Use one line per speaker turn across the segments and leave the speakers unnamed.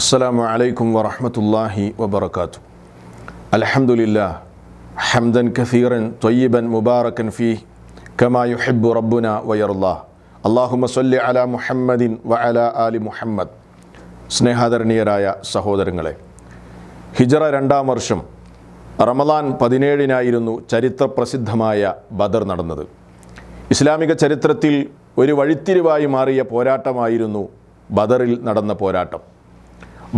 അസ്സാം അലൈക്കും വാഹമത്തല്ലാഹി വബർക്കാത്തു അലഹമുല്ല ഹംദൻ കസീറൻ ത്വയ്യബൻ മുബാറക്കൻ ഫി കമായു ഹിബു റബ്ബുന വയറുല്ലാ അള്ളാഹു മസ്ല്ലി അല മുഹമ്മദിൻ വ അല അലി മുഹമ്മദ് സ്നേഹാദരണീയരായ സഹോദരങ്ങളെ ഹിജറ രണ്ടാം വർഷം റമലാൻ പതിനേഴിനായിരുന്നു ചരിത്രപ്രസിദ്ധമായ ബദർ നടന്നത് ഇസ്ലാമിക ചരിത്രത്തിൽ ഒരു വഴിത്തിരിവായി മാറിയ പോരാട്ടമായിരുന്നു ബദറിൽ നടന്ന പോരാട്ടം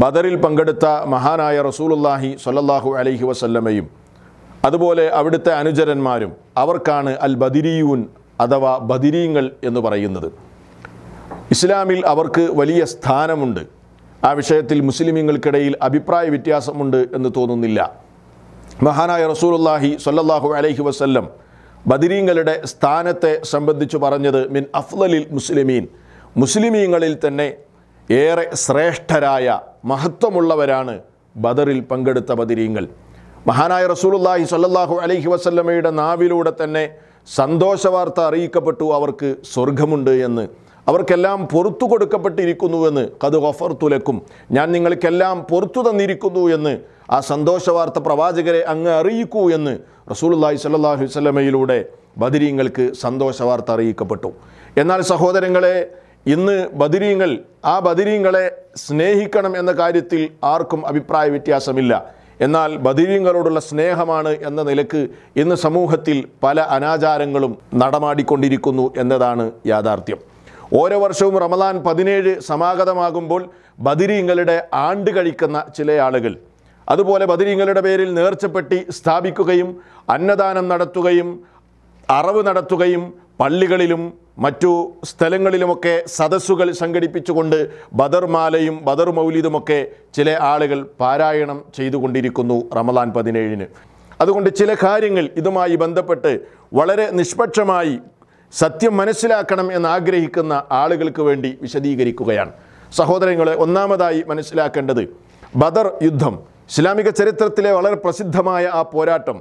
ബദറിൽ പങ്കെടുത്ത മഹാനായ റസൂലുല്ലാഹി സൊല്ലാഹു അലൈഹി വസല്ലമയും അതുപോലെ അവിടുത്തെ അനുചരന്മാരും അവർക്കാണ് അൽ ബദിരിയൂൻ അഥവാ ബദിരീങ്ങൾ എന്ന് പറയുന്നത് ഇസ്ലാമിൽ അവർക്ക് വലിയ സ്ഥാനമുണ്ട് ആ വിഷയത്തിൽ മുസ്ലിമീങ്ങൾക്കിടയിൽ അഭിപ്രായ വ്യത്യാസമുണ്ട് എന്ന് തോന്നുന്നില്ല മഹാനായ റസൂലുല്ലാഹി സൊല്ലാഹു അലൈഹി വസല്ലം ബദിരീങ്ങളുടെ സ്ഥാനത്തെ സംബന്ധിച്ചു പറഞ്ഞത് മിൻ അഫ്ലലിൽ മുസ്ലിമീൻ മുസ്ലിമീങ്ങളിൽ തന്നെ ഏറെ ശ്രേഷ്ഠരായ മഹത്വമുള്ളവരാണ് ബദറിൽ പങ്കെടുത്ത ബദിരീങ്ങൾ മഹാനായ റസൂലുല്ലാഹി സല്ലാഹു അലൈഹി വസല്ലമയുടെ നാവിലൂടെ തന്നെ സന്തോഷവാർത്ത അറിയിക്കപ്പെട്ടു അവർക്ക് സ്വർഗമുണ്ട് എന്ന് അവർക്കെല്ലാം പൊറത്തു കൊടുക്കപ്പെട്ടിരിക്കുന്നുവെന്ന് കത് ഓഫർ തുലക്കും ഞാൻ നിങ്ങൾക്കെല്ലാം പൊറത്തു തന്നിരിക്കുന്നു എന്ന് ആ സന്തോഷവാർത്ത പ്രവാചകരെ അങ്ങ് അറിയിക്കൂ എന്ന് റസൂലുല്ലാഹി സല്ലാഹു വല്ലമയിലൂടെ ബദിരീങ്ങൾക്ക് സന്തോഷവാർത്ത അറിയിക്കപ്പെട്ടു എന്നാൽ സഹോദരങ്ങളെ ഇന്ന് ബദിരീങ്ങൾ ആ ബദിരീങ്ങളെ സ്നേഹിക്കണം എന്ന കാര്യത്തിൽ ആർക്കും അഭിപ്രായ വ്യത്യാസമില്ല എന്നാൽ ബദിരീങ്ങളോടുള്ള സ്നേഹമാണ് എന്ന നിലക്ക് ഇന്ന് സമൂഹത്തിൽ പല അനാചാരങ്ങളും നടമാടിക്കൊണ്ടിരിക്കുന്നു എന്നതാണ് യാഥാർത്ഥ്യം ഓരോ വർഷവും റമദാൻ പതിനേഴ് സമാഗതമാകുമ്പോൾ ബദിരീങ്ങളുടെ ആണ്ട് കഴിക്കുന്ന ചില ആളുകൾ അതുപോലെ ബദിരീങ്ങളുടെ പേരിൽ നേർച്ചപ്പെട്ടി സ്ഥാപിക്കുകയും അന്നദാനം നടത്തുകയും അറവ് നടത്തുകയും പള്ളികളിലും മറ്റു സ്ഥലങ്ങളിലുമൊക്കെ സദസ്സുകൾ സംഘടിപ്പിച്ചുകൊണ്ട് ബദർമാലയും ബദർ മൗലീദുമൊക്കെ ചില ആളുകൾ പാരായണം ചെയ്തുകൊണ്ടിരിക്കുന്നു റമദാൻ പതിനേഴിന് അതുകൊണ്ട് ചില കാര്യങ്ങൾ ഇതുമായി ബന്ധപ്പെട്ട് വളരെ നിഷ്പക്ഷമായി സത്യം മനസ്സിലാക്കണം എന്ന് ആഗ്രഹിക്കുന്ന ആളുകൾക്ക് വേണ്ടി വിശദീകരിക്കുകയാണ് സഹോദരങ്ങളെ ഒന്നാമതായി മനസ്സിലാക്കേണ്ടത് ബദർ യുദ്ധം ഇസ്ലാമിക ചരിത്രത്തിലെ വളരെ പ്രസിദ്ധമായ ആ പോരാട്ടം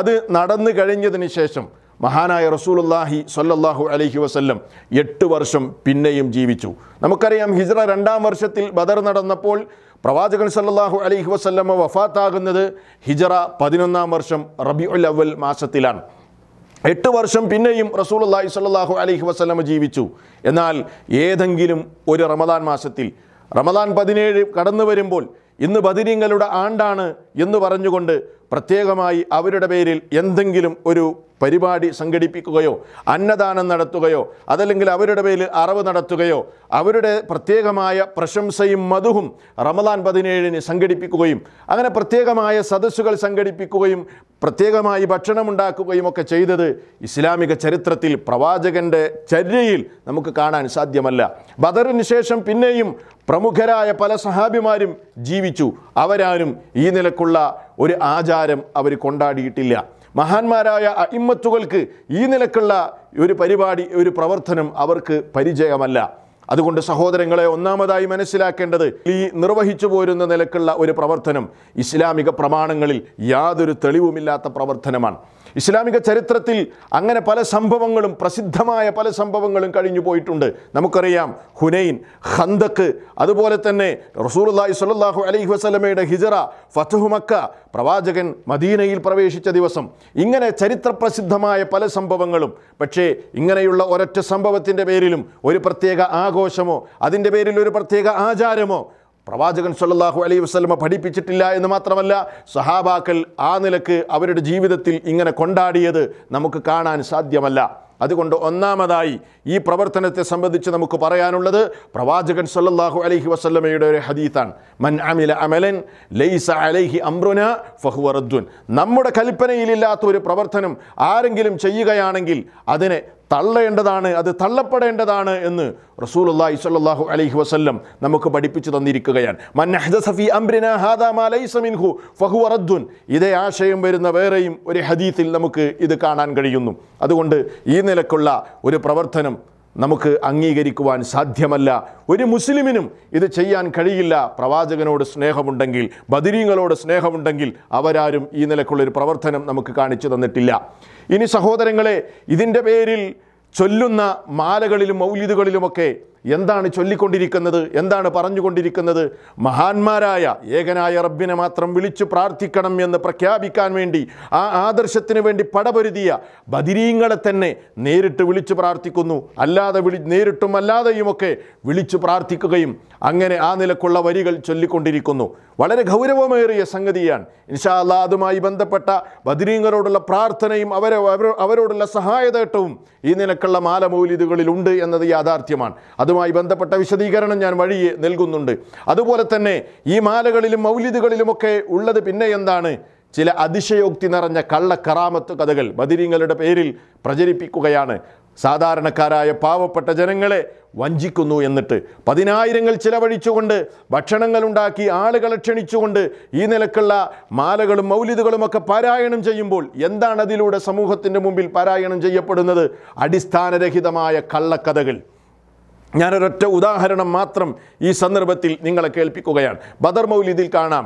അത് നടന്നു കഴിഞ്ഞതിന് ശേഷം മഹാനായ റസൂലുല്ലാഹി സല്ലാഹു അലൈഹി വസല്ലം എട്ട് വർഷം പിന്നെയും ജീവിച്ചു നമുക്കറിയാം ഹിജ്റ രണ്ടാം വർഷത്തിൽ ബദർ നടന്നപ്പോൾ പ്രവാചകൻ സല്ലാഹു അലൈഹി വസല്ലമ വഫാത്താകുന്നത് ഹിജറ പതിനൊന്നാം വർഷം ഉൽ അവൽ മാസത്തിലാണ് എട്ട് വർഷം പിന്നെയും റസൂലുല്ലാഹി സല്ലല്ലാഹു അലൈഹി വസല്ലമ ജീവിച്ചു എന്നാൽ ഏതെങ്കിലും ഒരു റമദാൻ മാസത്തിൽ റമദാൻ പതിനേഴ് കടന്നു വരുമ്പോൾ ഇന്ന് ബദിരീങ്ങളുടെ ആണ്ടാണ് എന്ന് പറഞ്ഞുകൊണ്ട് പ്രത്യേകമായി അവരുടെ പേരിൽ എന്തെങ്കിലും ഒരു പരിപാടി സംഘടിപ്പിക്കുകയോ അന്നദാനം നടത്തുകയോ അതല്ലെങ്കിൽ അവരുടെ പേരിൽ അറിവ് നടത്തുകയോ അവരുടെ പ്രത്യേകമായ പ്രശംസയും മധുവും റമദാൻ പതിനേഴിന് സംഘടിപ്പിക്കുകയും അങ്ങനെ പ്രത്യേകമായ സദസ്സുകൾ സംഘടിപ്പിക്കുകയും പ്രത്യേകമായി ഭക്ഷണമുണ്ടാക്കുകയും ഒക്കെ ചെയ്തത് ഇസ്ലാമിക ചരിത്രത്തിൽ പ്രവാചകൻ്റെ ചര്യയിൽ നമുക്ക് കാണാൻ സാധ്യമല്ല ബദറിന് ശേഷം പിന്നെയും പ്രമുഖരായ പല സഹാബിമാരും ജീവിച്ചു അവരാരും ഈ നിലക്കുള്ള ഒരു ആചാരം അവർ കൊണ്ടാടിയിട്ടില്ല മഹാന്മാരായ അഹിമ്മത്തുകൾക്ക് ഈ നിലക്കുള്ള ഒരു പരിപാടി ഒരു പ്രവർത്തനം അവർക്ക് പരിചയമല്ല അതുകൊണ്ട് സഹോദരങ്ങളെ ഒന്നാമതായി മനസ്സിലാക്കേണ്ടത് ഈ നിർവഹിച്ചു പോരുന്ന നിലക്കുള്ള ഒരു പ്രവർത്തനം ഇസ്ലാമിക പ്രമാണങ്ങളിൽ യാതൊരു തെളിവുമില്ലാത്ത പ്രവർത്തനമാണ് ഇസ്ലാമിക ചരിത്രത്തിൽ അങ്ങനെ പല സംഭവങ്ങളും പ്രസിദ്ധമായ പല സംഭവങ്ങളും കഴിഞ്ഞു പോയിട്ടുണ്ട് നമുക്കറിയാം ഹുനൈൻ ഖന്തക്ക് അതുപോലെ തന്നെ റസൂലി സ്വല്ലാഹു അലൈഹി വസ്ലമയുടെ ഹിജറ ഫതഹു മക്ക പ്രവാചകൻ മദീനയിൽ പ്രവേശിച്ച ദിവസം ഇങ്ങനെ ചരിത്രപ്രസിദ്ധമായ പല സംഭവങ്ങളും പക്ഷേ ഇങ്ങനെയുള്ള ഒരൊറ്റ സംഭവത്തിൻ്റെ പേരിലും ഒരു പ്രത്യേക ആഘോഷമോ അതിൻ്റെ പേരിൽ ഒരു പ്രത്യേക ആചാരമോ പ്രവാചകൻ സല്ലാഹു അലൈ വസ്ലമ പഠിപ്പിച്ചിട്ടില്ല എന്ന് മാത്രമല്ല സഹാബാക്കൾ ആ നിലക്ക് അവരുടെ ജീവിതത്തിൽ ഇങ്ങനെ കൊണ്ടാടിയത് നമുക്ക് കാണാൻ സാധ്യമല്ല അതുകൊണ്ട് ഒന്നാമതായി ഈ പ്രവർത്തനത്തെ സംബന്ധിച്ച് നമുക്ക് പറയാനുള്ളത് പ്രവാചകൻ സല്ലാഹു അലൈഹി വസ്ലമയുടെ ഒരു ഹദീത്താണ് മൻ അമില അമലൻ ലൈസ അലൈഹി അമ്രുന ഫഹുറദ്ദുൻ നമ്മുടെ കൽപ്പനയിലില്ലാത്ത ഒരു പ്രവർത്തനം ആരെങ്കിലും ചെയ്യുകയാണെങ്കിൽ അതിനെ തള്ളേണ്ടതാണ് അത് തള്ളപ്പെടേണ്ടതാണ് എന്ന് റസൂൽ അള്ളാഹി സ്വല്ലാഹു അലൈഹി വസ്ല്ലം നമുക്ക് പഠിപ്പിച്ചു തന്നിരിക്കുകയാണ് ഇതേ ആശയം വരുന്ന വേറെയും ഒരു ഹദീത്തിൽ നമുക്ക് ഇത് കാണാൻ കഴിയുന്നു അതുകൊണ്ട് ഈ നിലക്കുള്ള ഒരു പ്രവർത്തനം നമുക്ക് അംഗീകരിക്കുവാൻ സാധ്യമല്ല ഒരു മുസ്ലിമിനും ഇത് ചെയ്യാൻ കഴിയില്ല പ്രവാചകനോട് സ്നേഹമുണ്ടെങ്കിൽ ബദിരീങ്ങളോട് സ്നേഹമുണ്ടെങ്കിൽ അവരാരും ഈ നിലക്കുള്ളൊരു പ്രവർത്തനം നമുക്ക് കാണിച്ചു തന്നിട്ടില്ല ഇനി സഹോദരങ്ങളെ ഇതിൻ്റെ പേരിൽ ചൊല്ലുന്ന മാലകളിലും മൗലിദുകളിലുമൊക്കെ എന്താണ് ചൊല്ലിക്കൊണ്ടിരിക്കുന്നത് എന്താണ് പറഞ്ഞുകൊണ്ടിരിക്കുന്നത് മഹാന്മാരായ ഏകനായ റബ്ബിനെ മാത്രം വിളിച്ചു പ്രാർത്ഥിക്കണം എന്ന് പ്രഖ്യാപിക്കാൻ വേണ്ടി ആ ആദർശത്തിന് വേണ്ടി പടപൊരുതിയ ബദിരീങ്ങളെ തന്നെ നേരിട്ട് വിളിച്ചു പ്രാർത്ഥിക്കുന്നു അല്ലാതെ വിളി നേരിട്ടും അല്ലാതെയുമൊക്കെ വിളിച്ചു പ്രാർത്ഥിക്കുകയും അങ്ങനെ ആ നിലക്കുള്ള വരികൾ ചൊല്ലിക്കൊണ്ടിരിക്കുന്നു വളരെ ഗൗരവമേറിയ സംഗതിയാണ് ഇൻഷാ അല്ലാ അതുമായി ബന്ധപ്പെട്ട ബദിരീങ്ങളോടുള്ള പ്രാർത്ഥനയും അവരെ അവരോടുള്ള സഹായതേട്ടവും ഈ നിലക്കുള്ള മാലമൗലിദുകളിലുണ്ട് എന്നത് യാഥാർത്ഥ്യമാണ് അത് അതുമായി ബന്ധപ്പെട്ട വിശദീകരണം ഞാൻ വഴി നൽകുന്നുണ്ട് അതുപോലെ തന്നെ ഈ മാലകളിലും മൗലിദുകളിലുമൊക്കെ ഉള്ളത് പിന്നെ എന്താണ് ചില അതിശയോക്തി നിറഞ്ഞ കള്ള കറാമത്ത് കഥകൾ മതിരിങ്ങളുടെ പേരിൽ പ്രചരിപ്പിക്കുകയാണ് സാധാരണക്കാരായ പാവപ്പെട്ട ജനങ്ങളെ വഞ്ചിക്കുന്നു എന്നിട്ട് പതിനായിരങ്ങൾ ചിലവഴിച്ചുകൊണ്ട് ഉണ്ടാക്കി ആളുകളെ ക്ഷണിച്ചുകൊണ്ട് ഈ നിലക്കുള്ള മാലകളും ഒക്കെ പാരായണം ചെയ്യുമ്പോൾ എന്താണ് അതിലൂടെ സമൂഹത്തിൻ്റെ മുമ്പിൽ പാരായണം ചെയ്യപ്പെടുന്നത് അടിസ്ഥാനരഹിതമായ കള്ളക്കഥകൾ ഞാനൊരൊറ്റ ഉദാഹരണം മാത്രം ഈ സന്ദർഭത്തിൽ നിങ്ങളെ കേൾപ്പിക്കുകയാണ് ബദർ മൗലിദിൽ കാണാം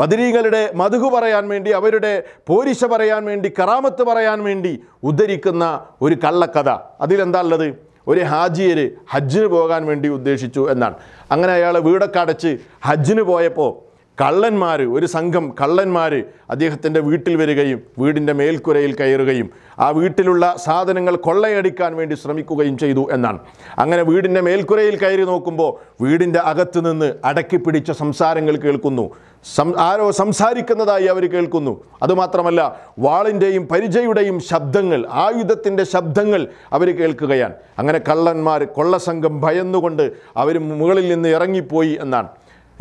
ബദരീകളുടെ മധുഹു പറയാൻ വേണ്ടി അവരുടെ പോരിശ പറയാൻ വേണ്ടി കറാമത്ത് പറയാൻ വേണ്ടി ഉദ്ധരിക്കുന്ന ഒരു കള്ളക്കഥ അതിലെന്താ ഉള്ളത് ഒരു ഹാജിയർ ഹജ്ജിന് പോകാൻ വേണ്ടി ഉദ്ദേശിച്ചു എന്നാണ് അങ്ങനെ അയാൾ വീടൊക്കെ അടച്ച് ഹജ്ജിന് പോയപ്പോൾ കള്ളന്മാർ ഒരു സംഘം കള്ളന്മാർ അദ്ദേഹത്തിൻ്റെ വീട്ടിൽ വരികയും വീടിൻ്റെ മേൽക്കുരയിൽ കയറുകയും ആ വീട്ടിലുള്ള സാധനങ്ങൾ കൊള്ളയടിക്കാൻ വേണ്ടി ശ്രമിക്കുകയും ചെയ്തു എന്നാണ് അങ്ങനെ വീടിൻ്റെ മേൽക്കുരയിൽ കയറി നോക്കുമ്പോൾ വീടിൻ്റെ അകത്ത് നിന്ന് അടക്കി പിടിച്ച സംസാരങ്ങൾ കേൾക്കുന്നു ആരോ സംസാരിക്കുന്നതായി അവർ കേൾക്കുന്നു അതുമാത്രമല്ല വാളിൻ്റെയും പരിചയുടെയും ശബ്ദങ്ങൾ ആയുധത്തിൻ്റെ ശബ്ദങ്ങൾ അവർ കേൾക്കുകയാണ് അങ്ങനെ കള്ളന്മാർ കൊള്ളസംഘം ഭയന്നുകൊണ്ട് അവർ മുകളിൽ നിന്ന് ഇറങ്ങിപ്പോയി എന്നാണ്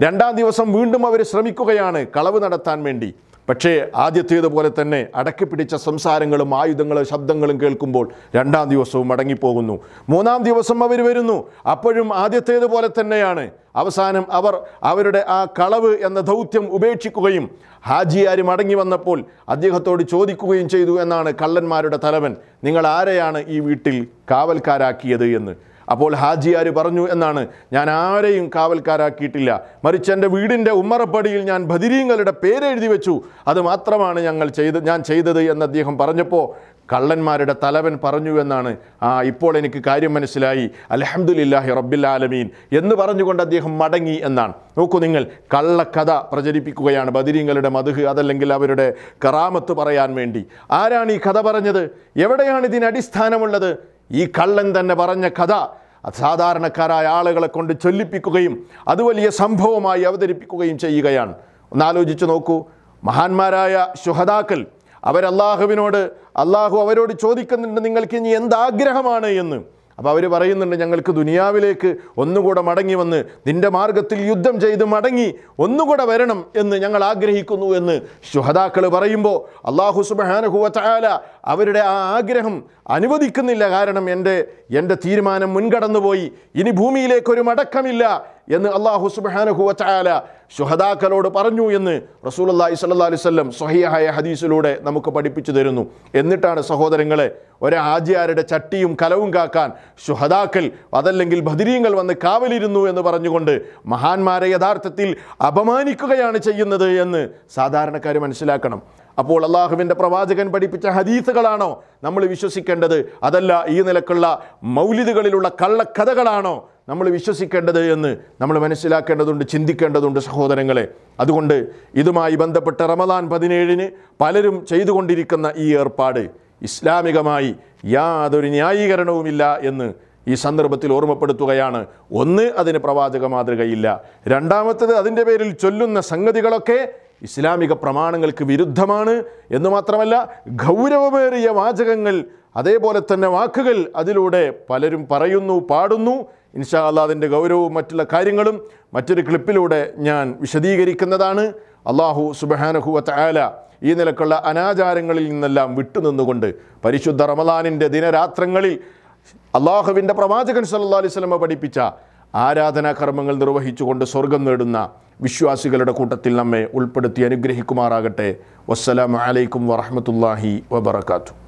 രണ്ടാം ദിവസം വീണ്ടും അവർ ശ്രമിക്കുകയാണ് കളവ് നടത്താൻ വേണ്ടി പക്ഷേ ആദ്യത്തേതുപോലെ തന്നെ അടക്കി പിടിച്ച സംസാരങ്ങളും ആയുധങ്ങളും ശബ്ദങ്ങളും കേൾക്കുമ്പോൾ രണ്ടാം ദിവസവും അടങ്ങിപ്പോകുന്നു മൂന്നാം ദിവസം അവർ വരുന്നു അപ്പോഴും ആദ്യത്തേതുപോലെ തന്നെയാണ് അവസാനം അവർ അവരുടെ ആ കളവ് എന്ന ദൗത്യം ഉപേക്ഷിക്കുകയും ഹാജിയാർ മടങ്ങി വന്നപ്പോൾ അദ്ദേഹത്തോട് ചോദിക്കുകയും ചെയ്തു എന്നാണ് കള്ളന്മാരുടെ തലവൻ നിങ്ങൾ ആരെയാണ് ഈ വീട്ടിൽ കാവൽക്കാരാക്കിയത് എന്ന് അപ്പോൾ ഹാജിയാർ പറഞ്ഞു എന്നാണ് ഞാൻ ആരെയും കാവൽക്കാരാക്കിയിട്ടില്ല മറിച്ച് എൻ്റെ വീടിൻ്റെ ഉമ്മറപ്പടിയിൽ ഞാൻ ബദിരീങ്ങളുടെ പേരെഴുതി വെച്ചു അത് മാത്രമാണ് ഞങ്ങൾ ചെയ്ത് ഞാൻ ചെയ്തത് എന്ന് അദ്ദേഹം പറഞ്ഞപ്പോൾ കള്ളന്മാരുടെ തലവൻ പറഞ്ഞു എന്നാണ് ആ ഇപ്പോൾ എനിക്ക് കാര്യം മനസ്സിലായി അലഹമുല്ലാഹി റബ്ബില്ലാലമീൻ എന്ന് പറഞ്ഞുകൊണ്ട് അദ്ദേഹം മടങ്ങി എന്നാണ് നോക്കൂ നിങ്ങൾ കള്ളക്കഥ പ്രചരിപ്പിക്കുകയാണ് ബദിരീങ്ങളുടെ മധുഹ് അതല്ലെങ്കിൽ അവരുടെ കറാമത്ത് പറയാൻ വേണ്ടി ആരാണ് ഈ കഥ പറഞ്ഞത് എവിടെയാണ് ഇതിന് അടിസ്ഥാനമുള്ളത് ഈ കള്ളൻ തന്നെ പറഞ്ഞ കഥ സാധാരണക്കാരായ ആളുകളെ കൊണ്ട് ചൊല്ലിപ്പിക്കുകയും അത് വലിയ സംഭവമായി അവതരിപ്പിക്കുകയും ചെയ്യുകയാണ് ഒന്നാലോചിച്ച് നോക്കൂ മഹാന്മാരായ ശുഹദാക്കൾ അവരല്ലാഹുവിനോട് അള്ളാഹു അവരോട് ചോദിക്കുന്നുണ്ട് നിങ്ങൾക്ക് ഇനി എന്താഗ്രഹമാണ് എന്ന് അപ്പോൾ അവർ പറയുന്നുണ്ട് ഞങ്ങൾക്ക് ദുനിയാവിലേക്ക് ഒന്നുകൂടെ മടങ്ങി വന്ന് നിൻ്റെ മാർഗത്തിൽ യുദ്ധം ചെയ്ത് മടങ്ങി ഒന്നുകൂടെ വരണം എന്ന് ഞങ്ങൾ ആഗ്രഹിക്കുന്നു എന്ന് ശുഹതാക്കൾ പറയുമ്പോൾ അള്ളാഹു സുബാനുഹുവല അവരുടെ ആ ആഗ്രഹം അനുവദിക്കുന്നില്ല കാരണം എൻ്റെ എൻ്റെ തീരുമാനം മുൻകടന്നുപോയി ഇനി ഭൂമിയിലേക്കൊരു മടക്കമില്ല എന്ന് അള്ളാഹു സുബാനഹുല ഷുഹദാക്കളോട് പറഞ്ഞു എന്ന് റസൂൽ അള്ളാഹി സല്ലാ അലിസ്ലം സ്വഹിയായ ഹദീസിലൂടെ നമുക്ക് പഠിപ്പിച്ചു തരുന്നു എന്നിട്ടാണ് സഹോദരങ്ങളെ ഒരാജിയാരുടെ ചട്ടിയും കലവും കാക്കാൻ ഷുഹദാക്കൾ അതല്ലെങ്കിൽ ബദിരീങ്ങൾ വന്ന് കാവലിരുന്നു എന്ന് പറഞ്ഞുകൊണ്ട് മഹാന്മാരെ യഥാർത്ഥത്തിൽ അപമാനിക്കുകയാണ് ചെയ്യുന്നത് എന്ന് സാധാരണക്കാർ മനസ്സിലാക്കണം അപ്പോൾ അള്ളാഹുവിൻ്റെ പ്രവാചകൻ പഠിപ്പിച്ച ഹദീസുകളാണോ നമ്മൾ വിശ്വസിക്കേണ്ടത് അതല്ല ഈ നിലക്കുള്ള മൗലിദുകളിലുള്ള കള്ളക്കഥകളാണോ നമ്മൾ വിശ്വസിക്കേണ്ടത് എന്ന് നമ്മൾ മനസ്സിലാക്കേണ്ടതുണ്ട് ചിന്തിക്കേണ്ടതുണ്ട് സഹോദരങ്ങളെ അതുകൊണ്ട് ഇതുമായി ബന്ധപ്പെട്ട റമദാൻ പതിനേഴിന് പലരും ചെയ്തുകൊണ്ടിരിക്കുന്ന ഈ ഏർപ്പാട് ഇസ്ലാമികമായി യാതൊരു ന്യായീകരണവുമില്ല എന്ന് ഈ സന്ദർഭത്തിൽ ഓർമ്മപ്പെടുത്തുകയാണ് ഒന്ന് അതിന് പ്രവാചക മാതൃകയില്ല രണ്ടാമത്തത് അതിൻ്റെ പേരിൽ ചൊല്ലുന്ന സംഗതികളൊക്കെ ഇസ്ലാമിക പ്രമാണങ്ങൾക്ക് വിരുദ്ധമാണ് എന്ന് മാത്രമല്ല ഗൗരവമേറിയ വാചകങ്ങൾ അതേപോലെ തന്നെ വാക്കുകൾ അതിലൂടെ പലരും പറയുന്നു പാടുന്നു ഇൻഷാ അതിൻ്റെ ഗൗരവവും മറ്റുള്ള കാര്യങ്ങളും മറ്റൊരു ക്ലിപ്പിലൂടെ ഞാൻ വിശദീകരിക്കുന്നതാണ് അള്ളാഹു സുബഹാനഹുവ ചായാല ഈ നിലക്കുള്ള അനാചാരങ്ങളിൽ നിന്നെല്ലാം വിട്ടുനിന്നുകൊണ്ട് പരിശുദ്ധ റമദാനിൻ്റെ ദിനരാത്രങ്ങളിൽ അള്ളാഹുവിൻ്റെ പ്രവാചകൻ സല്ലാ അലിസ്ലമ പഠിപ്പിച്ച ആരാധനാ കർമ്മങ്ങൾ നിർവഹിച്ചുകൊണ്ട് സ്വർഗം നേടുന്ന വിശ്വാസികളുടെ കൂട്ടത്തിൽ നമ്മെ ഉൾപ്പെടുത്തി അനുഗ്രഹിക്കുമാറാകട്ടെ വസ്സലാം അലൈക്കും വറഹമത്തല്ലാഹി വബർക്കാത്തു